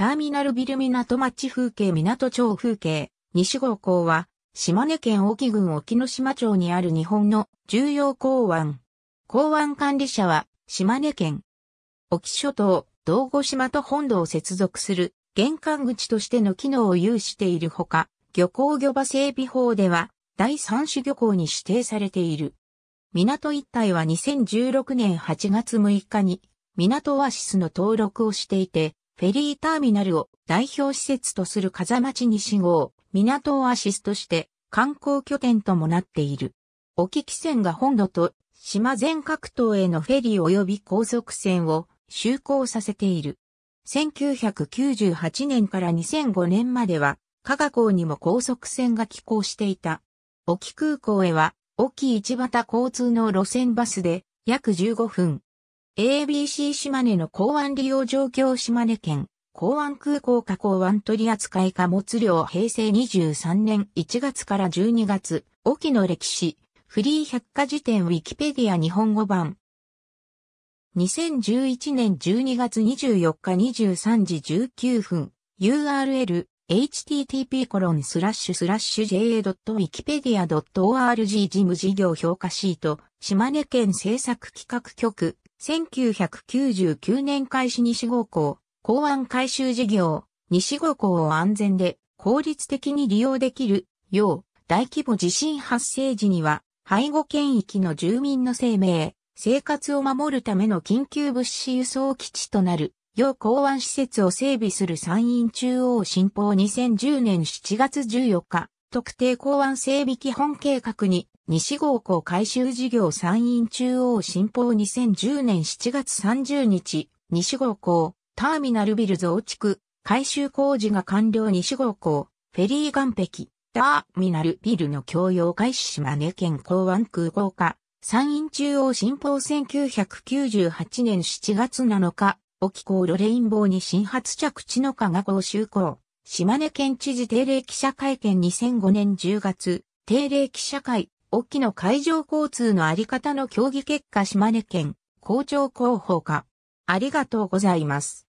ターミナルビル港町風景港町風景、西号港は、島根県沖郡沖ノ島町にある日本の重要港湾。港湾管理者は、島根県。沖諸島、道後島と本土を接続する玄関口としての機能を有しているほか、漁港漁場整備法では、第三種漁港に指定されている。港一帯は2016年8月6日に、港オアシスの登録をしていて、フェリーターミナルを代表施設とする風町西号、港をアシストして観光拠点ともなっている。沖汽船が本土と島全各島へのフェリー及び高速船を就航させている。1998年から2005年までは、加賀港にも高速船が寄港していた。沖空港へは、沖市畑交通の路線バスで約15分、ABC 島根の港湾利用状況島根県、港湾空港下港湾取扱貨物量平成23年1月から12月、沖の歴史、フリー百科事典ウィキペディア日本語版。2011年12月24日23時19分、URL、http コロンスラッシュスラッシュ ja.wikipedia.org 事務事業評価シート、島根県政策企画局、1999年開始西五港、港湾改修事業、西五港を安全で効率的に利用できるよう、大規模地震発生時には、背後圏域の住民の生命、生活を守るための緊急物資輸送基地となる、要港湾施設を整備する山陰中央新報2010年7月14日、特定港湾整備基本計画に、西郷港改修事業参院中央新報2010年7月30日、西郷港、ターミナルビル増築、改修工事が完了西郷港、フェリー岸壁、ターミナルビルの共用開始島根県港湾空港化、参院中央新報1998年7月7日、沖港ロレインボーに新発着地の加賀港就港。島根県知事定例記者会見2005年10月、定例記者会、沖の海上交通のあり方の協議結果島根県、校長広報課。ありがとうございます。